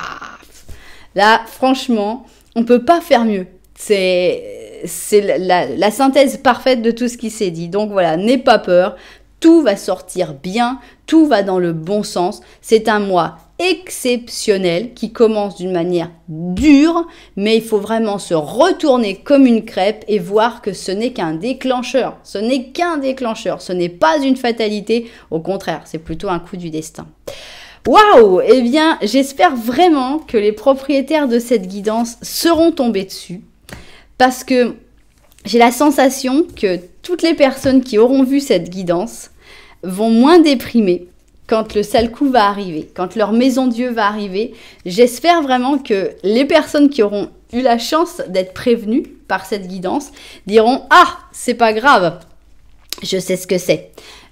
Là, franchement, on peut pas faire mieux. C'est, c'est la, synthèse parfaite de tout ce qui s'est dit. Donc voilà, n'aie pas peur. Tout va sortir bien, tout va dans le bon sens. C'est un mois exceptionnel qui commence d'une manière dure, mais il faut vraiment se retourner comme une crêpe et voir que ce n'est qu'un déclencheur. Ce n'est qu'un déclencheur, ce n'est pas une fatalité, au contraire, c'est plutôt un coup du destin. Waouh Eh bien, j'espère vraiment que les propriétaires de cette guidance seront tombés dessus, parce que j'ai la sensation que toutes les personnes qui auront vu cette guidance vont moins déprimer quand le sale coup va arriver, quand leur maison Dieu va arriver. J'espère vraiment que les personnes qui auront eu la chance d'être prévenues par cette guidance diront Ah, c'est pas grave, je sais ce que c'est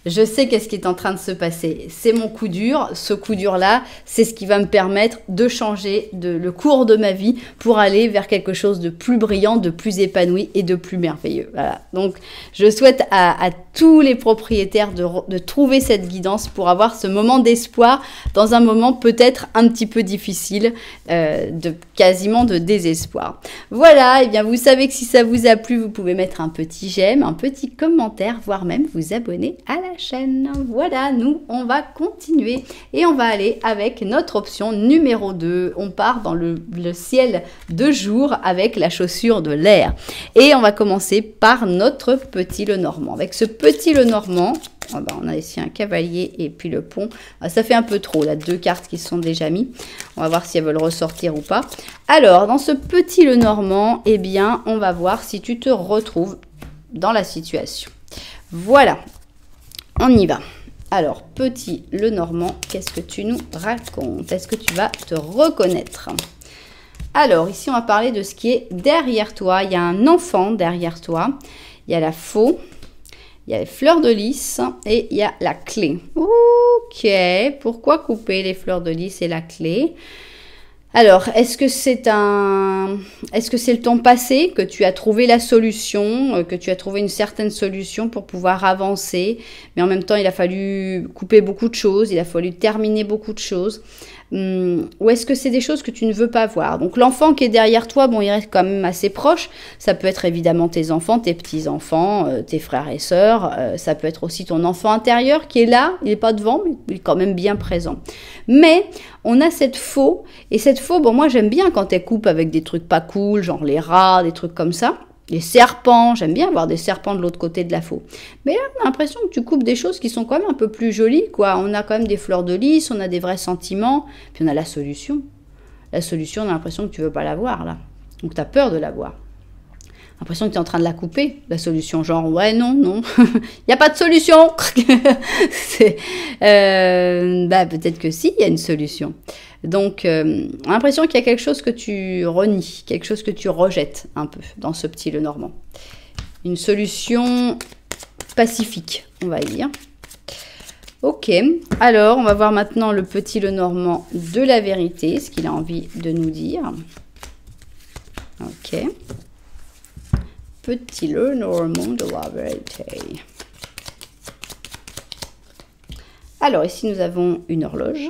je sais qu'est-ce qui est en train de se passer. C'est mon coup dur. Ce coup dur-là, c'est ce qui va me permettre de changer de, le cours de ma vie pour aller vers quelque chose de plus brillant, de plus épanoui et de plus merveilleux. Voilà. Donc, je souhaite à, tous les propriétaires de, trouver cette guidance pour avoir ce moment d'espoir dans un moment peut-être un petit peu difficile, euh, de quasiment de désespoir. Voilà. Et eh bien, vous savez que si ça vous a plu, vous pouvez mettre un petit j'aime, un petit commentaire, voire même vous abonner à la chaîne. Voilà, nous, on va continuer et on va aller avec notre option numéro 2. On part dans le, ciel de jour avec la chaussure de l'air. Et on va commencer par notre petit le normand. Avec ce petit le normand, ah ben, on a ici un cavalier et puis le pont. Ah, ça fait un peu trop, là, deux cartes qui sont déjà mis On va voir si elles veulent ressortir ou pas. Alors, dans ce petit le normand, eh bien, on va voir si tu te retrouves dans la situation. Voilà, on y va. Alors, petit le Normand, qu'est-ce que tu nous racontes Est-ce que tu vas te reconnaître Alors, ici, on va parler de ce qui est derrière toi. Il y a un enfant derrière toi. Il y a la faux, il y a les fleurs de lys et il y a la clé. Ok, pourquoi couper les fleurs de lys et la clé alors, est-ce que c'est un, est-ce que c'est le temps passé que tu as trouvé la solution, euh, que tu as trouvé une certaine solution pour pouvoir avancer, mais en même temps il a fallu couper beaucoup de choses, il a fallu terminer beaucoup de choses. Hum, ou est-ce que c'est des choses que tu ne veux pas voir Donc l'enfant qui est derrière toi, bon, il reste quand même assez proche. Ça peut être évidemment tes enfants, tes petits-enfants, euh, tes frères et sœurs. Euh, ça peut être aussi ton enfant intérieur qui est là. Il n'est pas devant, mais il est quand même bien présent. Mais on a cette faux. Et cette faux, bon, moi j'aime bien quand elle coupe avec des trucs pas cool, genre les rats, des trucs comme ça. Les serpents. J'aime bien voir des serpents de l'autre côté de la faux. Mais là, on a l'impression que tu coupes des choses qui sont quand même un peu plus jolies, quoi. On a quand même des fleurs de lys, on a des vrais sentiments, puis on a la solution. La solution, on a l'impression que tu veux pas la voir, là. Donc, tu as peur de la voir. L'impression que tu es en train de la couper, la solution. Genre, ouais, non, non, il n'y a pas de solution. Euh, bah, peut-être que si, il y a une solution. Donc, euh, l'impression qu'il y a quelque chose que tu renies, quelque chose que tu rejettes un peu dans ce petit le normand. Une solution pacifique, on va dire. Ok, alors on va voir maintenant le petit le normand de la vérité, ce qu'il a envie de nous dire. Ok. Petit le normand de la vérité. Alors ici nous avons une horloge.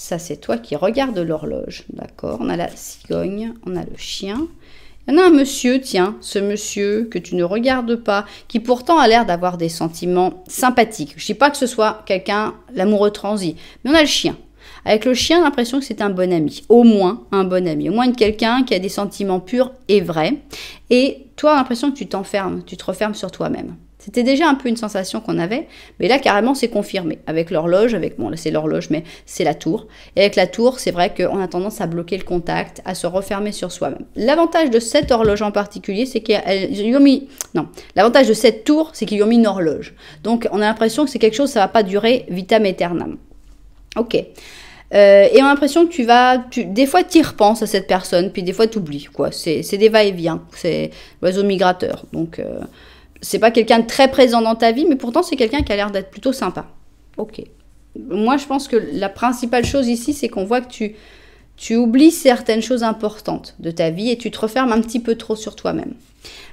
Ça, c'est toi qui regardes l'horloge. D'accord On a la cigogne, on a le chien. Il y en a un monsieur, tiens, ce monsieur que tu ne regardes pas, qui pourtant a l'air d'avoir des sentiments sympathiques. Je dis pas que ce soit quelqu'un l'amoureux transi, mais on a le chien. Avec le chien, l'impression que c'est un bon ami, au moins un bon ami, au moins quelqu'un qui a des sentiments purs et vrais. Et toi, l'impression que tu t'enfermes, tu te refermes sur toi-même. C'était déjà un peu une sensation qu'on avait, mais là carrément c'est confirmé avec l'horloge, avec bon c'est l'horloge mais c'est la tour. Et avec la tour, c'est vrai qu'on a tendance à bloquer le contact, à se refermer sur soi-même. L'avantage de cette horloge en particulier, c'est qu'ils ont mis non, l'avantage de cette tour, c'est qu'ils ont mis une horloge. Donc on a l'impression que c'est quelque chose ça va pas durer vitam aeternam. OK. Euh, et on a l'impression que tu vas, des fois tu y repenses à cette personne, puis des fois tu oublies, quoi. C'est des va-et-vient, c'est l'oiseau migrateur. Donc euh, c'est pas quelqu'un de très présent dans ta vie, mais pourtant c'est quelqu'un qui a l'air d'être plutôt sympa. Ok. Moi, je pense que la principale chose ici, c'est qu'on voit que tu, tu oublies certaines choses importantes de ta vie et tu te refermes un petit peu trop sur toi-même.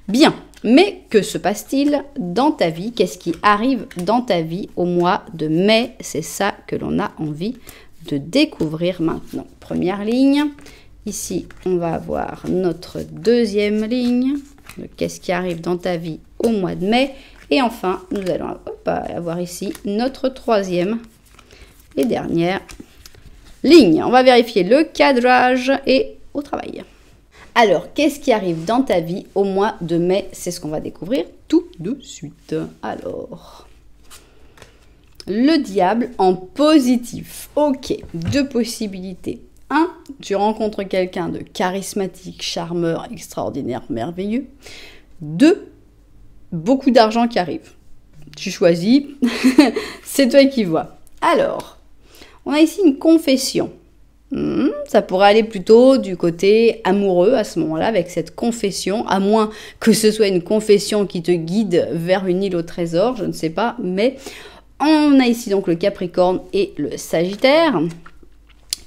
Bien, mais que se passe-t-il dans ta vie Qu'est-ce qui arrive dans ta vie au mois de mai C'est ça que l'on a envie de découvrir maintenant. Première ligne. Ici, on va avoir notre deuxième ligne qu'est-ce qui arrive dans ta vie au mois de mai. Et enfin, nous allons avoir ici notre troisième et dernière ligne. On va vérifier le cadrage et au travail. Alors, qu'est-ce qui arrive dans ta vie au mois de mai C'est ce qu'on va découvrir tout de suite. Alors, le diable en positif. Ok, deux possibilités. 1. Tu rencontres quelqu'un de charismatique, charmeur, extraordinaire, merveilleux. 2. Beaucoup d'argent qui arrive. Tu choisis, c'est toi qui vois. Alors, on a ici une confession. Hmm, ça pourrait aller plutôt du côté amoureux à ce moment-là avec cette confession, à moins que ce soit une confession qui te guide vers une île au trésor, je ne sais pas, mais on a ici donc le Capricorne et le Sagittaire.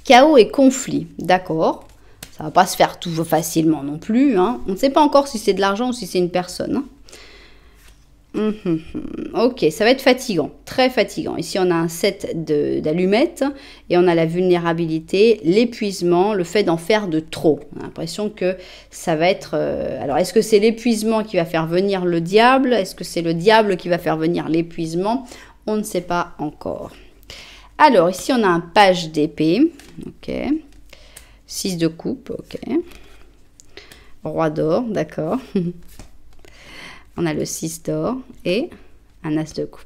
Chaos et conflit, d'accord. Ça va pas se faire toujours facilement non plus. Hein. On ne sait pas encore si c'est de l'argent ou si c'est une personne. Hein. Hum, hum, hum. Ok, ça va être fatigant, très fatigant. Ici, on a un set d'allumettes et on a la vulnérabilité, l'épuisement, le fait d'en faire de trop. On a l'impression que ça va être... Euh, alors, est-ce que c'est l'épuisement qui va faire venir le diable Est-ce que c'est le diable qui va faire venir l'épuisement On ne sait pas encore. Alors, ici, on a un page d'épée. Ok. 6 de coupe. Ok. Roi d'or, d'accord. on a le 6 d'or et un as de coupe.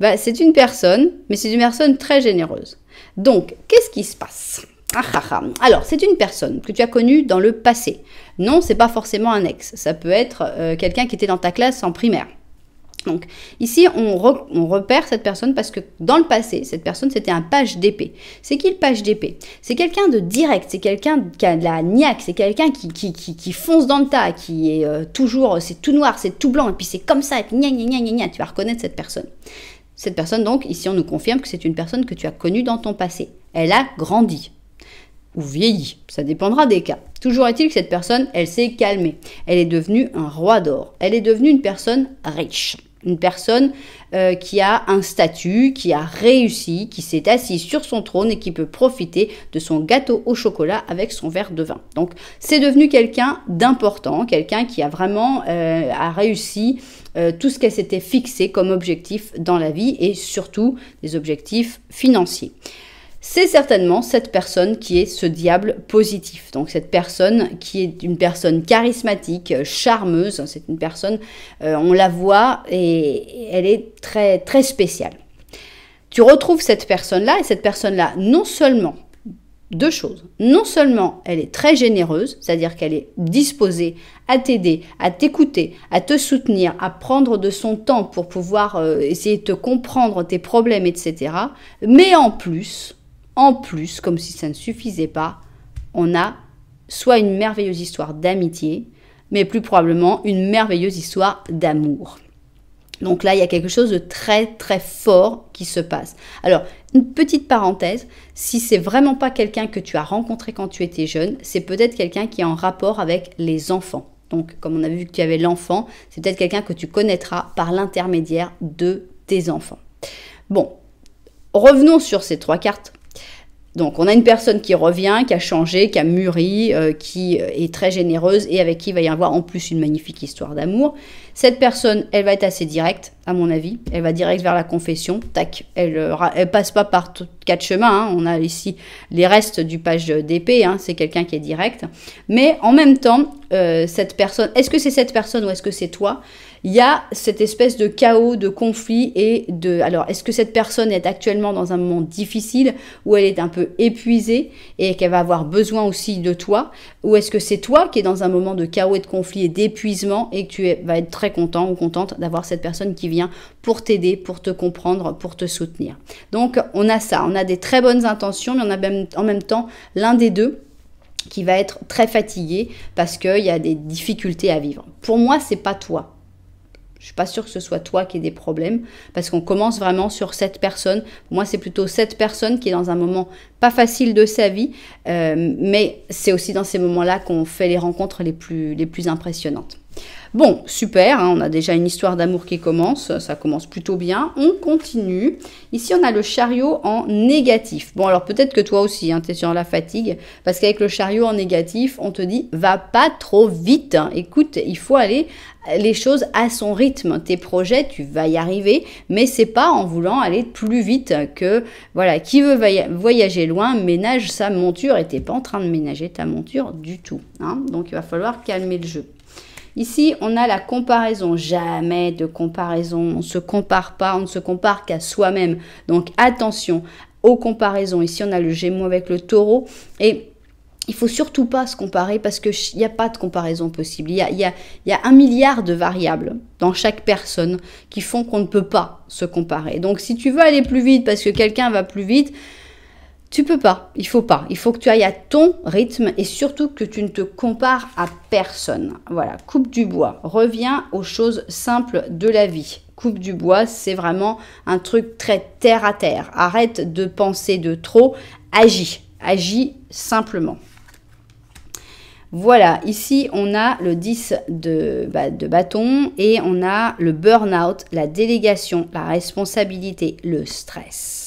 Bah, c'est une personne, mais c'est une personne très généreuse. Donc, qu'est-ce qui se passe ah, ah, ah. alors, c'est une personne que tu as connue dans le passé. Non, c'est pas forcément un ex. Ça peut être euh, quelqu'un qui était dans ta classe en primaire. Donc ici, on, repère cette personne parce que dans le passé, cette personne, c'était un page d'épée. C'est qui le page d'épée C'est quelqu'un de direct, c'est quelqu'un qui a de la niaque, c'est quelqu'un qui, qui, qui, qui, fonce dans le tas, qui est euh, toujours, c'est tout noir, c'est tout blanc, et puis c'est comme ça, et puis gna, gna, gna, tu vas reconnaître cette personne. Cette personne, donc, ici, on nous confirme que c'est une personne que tu as connue dans ton passé. Elle a grandi ou vieilli, ça dépendra des cas. Toujours est-il que cette personne, elle s'est calmée. Elle est devenue un roi d'or. Elle est devenue une personne riche une personne euh, qui a un statut, qui a réussi, qui s'est assise sur son trône et qui peut profiter de son gâteau au chocolat avec son verre de vin. Donc c'est devenu quelqu'un d'important, quelqu'un qui a vraiment euh, a réussi euh, tout ce qu'elle s'était fixé comme objectif dans la vie et surtout des objectifs financiers c'est certainement cette personne qui est ce diable positif. Donc cette personne qui est une personne charismatique, euh, charmeuse, hein, c'est une personne, euh, on la voit et elle est très très spéciale. Tu retrouves cette personne-là et cette personne-là non seulement deux choses. Non seulement elle est très généreuse, c'est-à-dire qu'elle est disposée à t'aider, à t'écouter, à te soutenir, à prendre de son temps pour pouvoir euh, essayer de te comprendre tes problèmes, etc. Mais en plus, en plus, comme si ça ne suffisait pas, on a soit une merveilleuse histoire d'amitié, mais plus probablement une merveilleuse histoire d'amour. Donc là, il y a quelque chose de très très fort qui se passe. Alors, une petite parenthèse, si c'est vraiment pas quelqu'un que tu as rencontré quand tu étais jeune, c'est peut-être quelqu'un qui est en rapport avec les enfants. Donc, comme on a vu que tu avais l'enfant, c'est peut-être quelqu'un que tu connaîtras par l'intermédiaire de tes enfants. Bon, revenons sur ces trois cartes donc on a une personne qui revient, qui a changé, qui a mûri, euh, qui euh, est très généreuse et avec qui il va y avoir en plus une magnifique histoire d'amour. Cette personne, elle va être assez directe, à mon avis. Elle va direct vers la confession. Tac, elle, euh, elle passe pas par quatre chemins. Hein. On a ici les restes du page d'épée. Hein. C'est quelqu'un qui est direct. Mais en même temps, cette personne, est-ce que c'est cette personne ou est-ce que c'est toi il y a cette espèce de chaos, de conflit et de... Alors, est-ce que cette personne est actuellement dans un moment difficile où elle est un peu épuisée et qu'elle va avoir besoin aussi de toi Ou est-ce que c'est toi qui es dans un moment de chaos et de conflit et d'épuisement et que tu vas être très content ou contente d'avoir cette personne qui vient pour t'aider, pour te comprendre, pour te soutenir Donc, on a ça, on a des très bonnes intentions, mais on a en même temps l'un des deux qui va être très fatigué parce qu'il y a des difficultés à vivre. Pour moi, c'est pas toi. Je ne suis pas sûre que ce soit toi qui ait des problèmes parce qu'on commence vraiment sur cette personne. moi, c'est plutôt cette personne qui est dans un moment pas facile de sa vie, euh, mais c'est aussi dans ces moments-là qu'on fait les rencontres les plus, les plus impressionnantes. Bon, super, hein, on a déjà une histoire d'amour qui commence, ça commence plutôt bien. On continue. Ici, on a le chariot en négatif. Bon, alors peut-être que toi aussi, hein, tu es sur la fatigue, parce qu'avec le chariot en négatif, on te dit, va pas trop vite. Écoute, il faut aller les choses à son rythme. Tes projets, tu vas y arriver, mais c'est pas en voulant aller plus vite que voilà. Qui veut voyager loin ménage sa monture et n'es pas en train de ménager ta monture du tout. Hein. Donc il va falloir calmer le jeu. Ici, on a la comparaison. Jamais de comparaison. On ne se compare pas, on ne se compare qu'à soi-même. Donc attention aux comparaisons. Ici, on a le Gémeaux avec le Taureau. Et il faut surtout pas se comparer parce qu'il n'y a pas de comparaison possible. Il y a, un milliard de variables dans chaque personne qui font qu'on ne peut pas se comparer. Donc si tu veux aller plus vite parce que quelqu'un va plus vite, tu peux pas, il faut pas. Il faut que tu ailles à ton rythme et surtout que tu ne te compares à personne. Voilà, coupe du bois. Reviens aux choses simples de la vie. Coupe du bois, c'est vraiment un truc très terre à terre. Arrête de penser de trop, agis. Agis simplement. Voilà, ici on a le 10 de, bah, de bâton et on a le burn-out, la délégation, la responsabilité, le stress.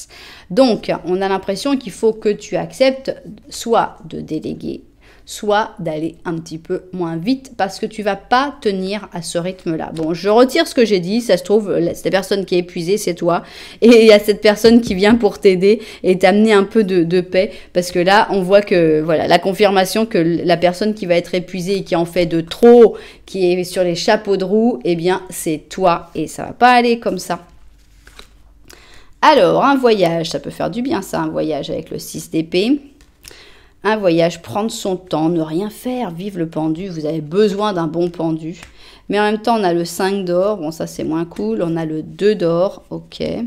Donc, on a l'impression qu'il faut que tu acceptes soit de déléguer, soit d'aller un petit peu moins vite parce que tu vas pas tenir à ce rythme-là. Bon, je retire ce que j'ai dit, ça se trouve, la personne qui est épuisée, c'est toi. Et il y a cette personne qui vient pour t'aider et t'amener un peu de, paix parce que là, on voit que, voilà, la confirmation que la personne qui va être épuisée et qui en fait de trop, qui est sur les chapeaux de roue, eh bien, c'est toi et ça va pas aller comme ça. Alors, un voyage, ça peut faire du bien ça, un voyage avec le 6 d'épée. Un voyage, prendre son temps, ne rien faire, vivre le pendu, vous avez besoin d'un bon pendu. Mais en même temps, on a le 5 d'or, bon ça c'est moins cool, on a le 2 d'or, ok. Et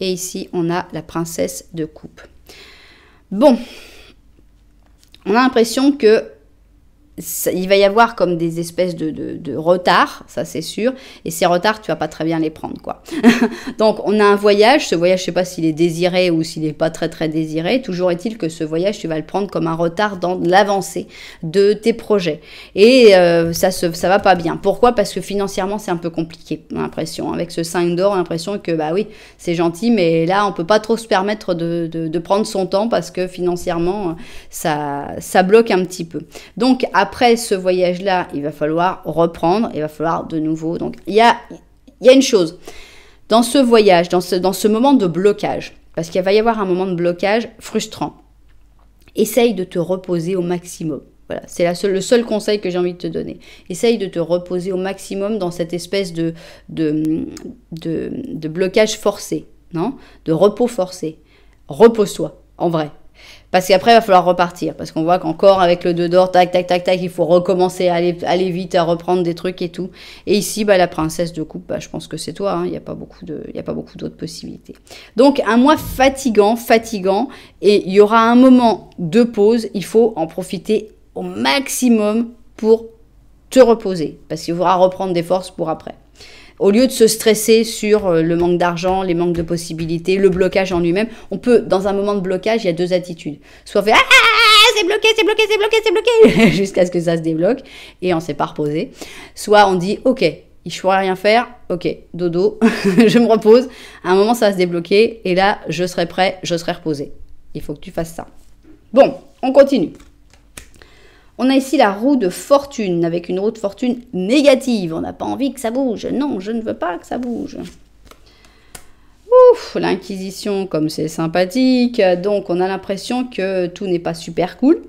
ici, on a la princesse de coupe. Bon, on a l'impression que il va y avoir comme des espèces de, de, retards, ça c'est sûr, et ces retards, tu vas pas très bien les prendre, quoi. Donc on a un voyage, ce voyage, je sais pas s'il est désiré ou s'il n'est pas très très désiré, toujours est-il que ce voyage, tu vas le prendre comme un retard dans l'avancée de tes projets. Et euh, ça se, ça va pas bien. Pourquoi Parce que financièrement, c'est un peu compliqué, on l'impression. Avec ce 5 d'or, l'impression que, bah oui, c'est gentil, mais là, on peut pas trop se permettre de, de prendre son temps parce que financièrement, ça, ça bloque un petit peu. Donc, après ce voyage-là, il va falloir reprendre, il va falloir de nouveau. Donc, il y a, une chose. Dans ce voyage, dans ce, moment de blocage, parce qu'il va y avoir un moment de blocage frustrant, essaye de te reposer au maximum. Voilà, c'est le seul conseil que j'ai envie de te donner. Essaye de te reposer au maximum dans cette espèce de, de, de blocage forcé, non De repos forcé. Repose-toi, en vrai. Parce qu'après, il va falloir repartir. Parce qu'on voit qu'encore avec le 2 d'or, tac, tac, tac, tac, il faut recommencer à aller, aller, vite, à reprendre des trucs et tout. Et ici, bah, la princesse de coupe, bah, je pense que c'est toi. Hein. Il n'y a pas beaucoup d'autres possibilités. Donc, un mois fatigant, fatigant. Et il y aura un moment de pause. Il faut en profiter au maximum pour te reposer. Parce qu'il faudra reprendre des forces pour après au lieu de se stresser sur euh, le manque d'argent, les manques de possibilités, le blocage en lui-même, on peut, dans un moment de blocage, il y a deux attitudes. Soit on fait ah, ah, ah, ah c'est bloqué, c'est bloqué, c'est bloqué, c'est bloqué, jusqu'à ce que ça se débloque et on s'est pas reposé. Soit on dit ok, je pourrais rien faire, ok, dodo, je me repose. À un moment, ça va se débloquer et là, je serai prêt, je serai reposé. Il faut que tu fasses ça. Bon, on continue. On a ici la roue de fortune, avec une roue de fortune négative. On n'a pas envie que ça bouge. Non, je ne veux pas que ça bouge. Ouf, l'Inquisition, comme c'est sympathique. Donc, on a l'impression que tout n'est pas super cool.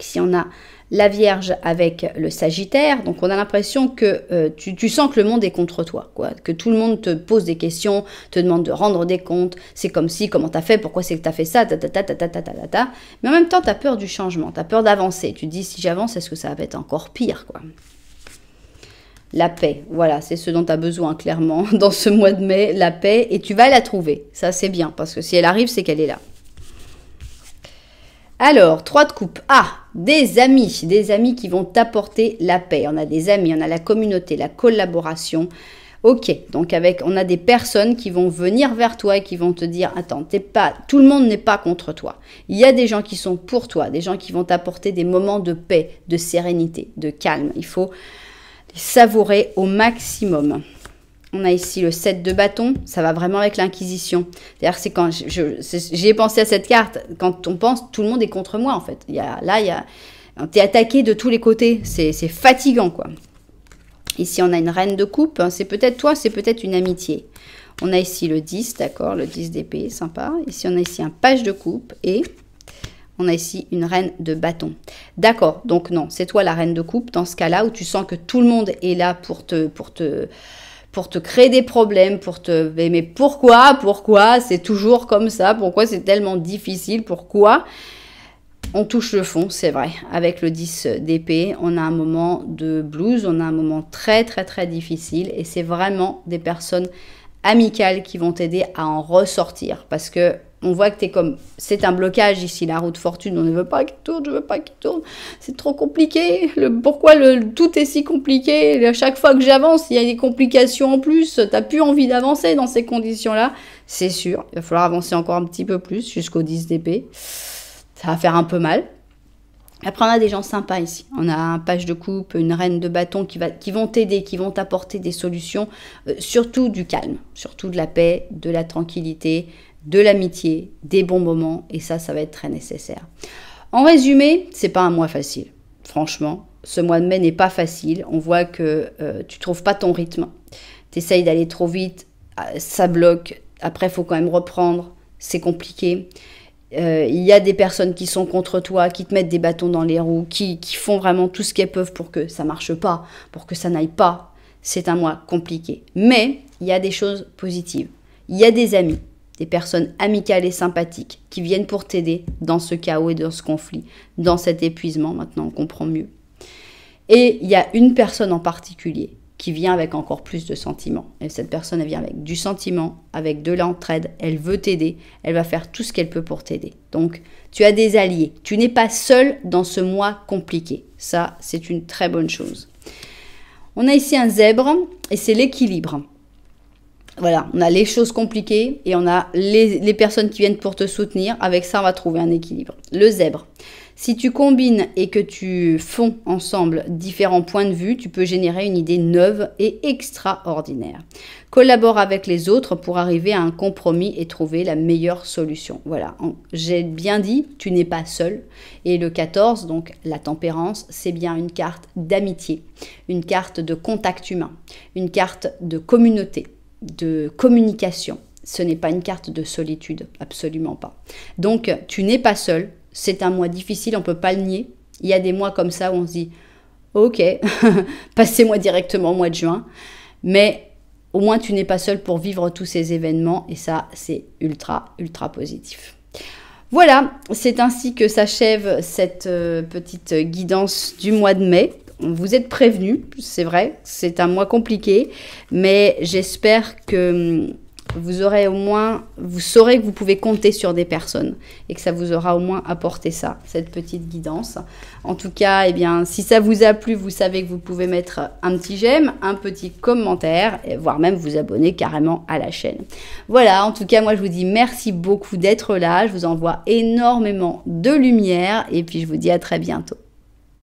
Si on a la Vierge avec le Sagittaire. Donc on a l'impression que euh, tu, sens que le monde est contre toi, quoi. que tout le monde te pose des questions, te demande de rendre des comptes, c'est comme si, comment t'as fait, pourquoi c'est que t'as fait ça, ta ta ta ta ta ta ta ta. Mais en même temps, t'as peur du changement, t'as peur d'avancer. Tu te dis, si j'avance, est-ce que ça va être encore pire quoi la paix, voilà, c'est ce dont tu as besoin clairement dans ce mois de mai, la paix, et tu vas la trouver, ça c'est bien, parce que si elle arrive, c'est qu'elle est là. Alors, trois de coupe. ah Des amis. Des amis qui vont t'apporter la paix. On a des amis, on a la communauté, la collaboration. Ok, donc avec, on a des personnes qui vont venir vers toi et qui vont te dire, attends, pas, tout le monde n'est pas contre toi. Il y a des gens qui sont pour toi, des gens qui vont t'apporter des moments de paix, de sérénité, de calme. Il faut les savourer au maximum. On a ici le 7 de bâton, ça va vraiment avec l'inquisition. D'ailleurs, c'est quand j'ai pensé à cette carte, quand on pense tout le monde est contre moi en fait. Il là, il on attaqué de tous les côtés, c'est fatigant quoi. Ici on a une reine de coupe, hein. c'est peut-être toi, c'est peut-être une amitié. On a ici le 10, d'accord, le 10 d'épée, sympa. Ici on a ici un page de coupe et on a ici une reine de bâton. D'accord, donc non, c'est toi la reine de coupe dans ce cas-là où tu sens que tout le monde est là pour te, pour te, pour te créer des problèmes, pour te... Mais pourquoi Pourquoi c'est toujours comme ça Pourquoi c'est tellement difficile Pourquoi on touche le fond, c'est vrai. Avec le 10 d'épée, on a un moment de blues, on a un moment très très très difficile et c'est vraiment des personnes amicales qui vont t'aider à en ressortir parce que on voit que tu es comme. C'est un blocage ici, la roue de fortune. On ne veut pas qu'il tourne, je veux pas qu'il tourne. C'est trop compliqué. Le, pourquoi le, tout est si compliqué À chaque fois que j'avance, il y a des complications en plus. Tu n'as plus envie d'avancer dans ces conditions-là. C'est sûr. Il va falloir avancer encore un petit peu plus jusqu'au 10 d'épée. Ça va faire un peu mal. Après, on a des gens sympas ici. On a un page de coupe, une reine de bâton qui, va, qui vont t'aider, qui vont t'apporter des solutions, euh, surtout du calme, surtout de la paix, de la tranquillité, de l'amitié, des bons moments, et ça, ça va être très nécessaire. En résumé, c'est pas un mois facile. Franchement, ce mois de mai n'est pas facile. On voit que euh, tu trouves pas ton rythme. Tu essayes d'aller trop vite, ah, ça bloque. Après, il faut quand même reprendre. C'est compliqué. Euh, il y a des personnes qui sont contre toi, qui te mettent des bâtons dans les roues, qui, font vraiment tout ce qu'elles peuvent pour que ça marche pas, pour que ça n'aille pas. C'est un mois compliqué. Mais il y a des choses positives. Il y a des amis des personnes amicales et sympathiques qui viennent pour t'aider dans ce chaos et dans ce conflit, dans cet épuisement, maintenant on comprend mieux. Et il y a une personne en particulier qui vient avec encore plus de sentiments. Et cette personne, elle vient avec du sentiment, avec de l'entraide, elle veut t'aider, elle va faire tout ce qu'elle peut pour t'aider. Donc, tu as des alliés, tu n'es pas seul dans ce mois compliqué. Ça, c'est une très bonne chose. On a ici un zèbre et c'est l'équilibre voilà, on a les choses compliquées et on a les, personnes qui viennent pour te soutenir. Avec ça, on va trouver un équilibre. Le zèbre. Si tu combines et que tu fonds ensemble différents points de vue, tu peux générer une idée neuve et extraordinaire. Collabore avec les autres pour arriver à un compromis et trouver la meilleure solution. Voilà, j'ai bien dit, tu n'es pas seul. Et le 14, donc la tempérance, c'est bien une carte d'amitié, une carte de contact humain, une carte de communauté de communication. Ce n'est pas une carte de solitude, absolument pas. Donc, tu n'es pas seul. C'est un mois difficile, on ne peut pas le nier. Il y a des mois comme ça où on se dit, ok, passez-moi directement au mois de juin. Mais au moins, tu n'es pas seul pour vivre tous ces événements. Et ça, c'est ultra, ultra positif. Voilà, c'est ainsi que s'achève cette euh, petite guidance du mois de mai vous êtes prévenus, c'est vrai, c'est un mois compliqué, mais j'espère que hum, vous aurez au moins, vous saurez que vous pouvez compter sur des personnes et que ça vous aura au moins apporté ça, cette petite guidance. En tout cas, eh bien, si ça vous a plu, vous savez que vous pouvez mettre un petit j'aime, un petit commentaire, voire même vous abonner carrément à la chaîne. Voilà, en tout cas, moi je vous dis merci beaucoup d'être là. Je vous envoie énormément de lumière et puis je vous dis à très bientôt.